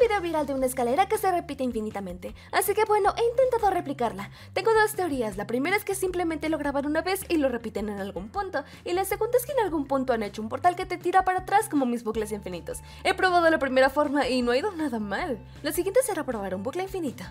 video viral de una escalera que se repite infinitamente, así que bueno, he intentado replicarla. Tengo dos teorías, la primera es que simplemente lo grabaron una vez y lo repiten en algún punto, y la segunda es que en algún punto han hecho un portal que te tira para atrás como mis bucles infinitos. He probado la primera forma y no ha ido nada mal. Lo siguiente será probar un bucle infinito.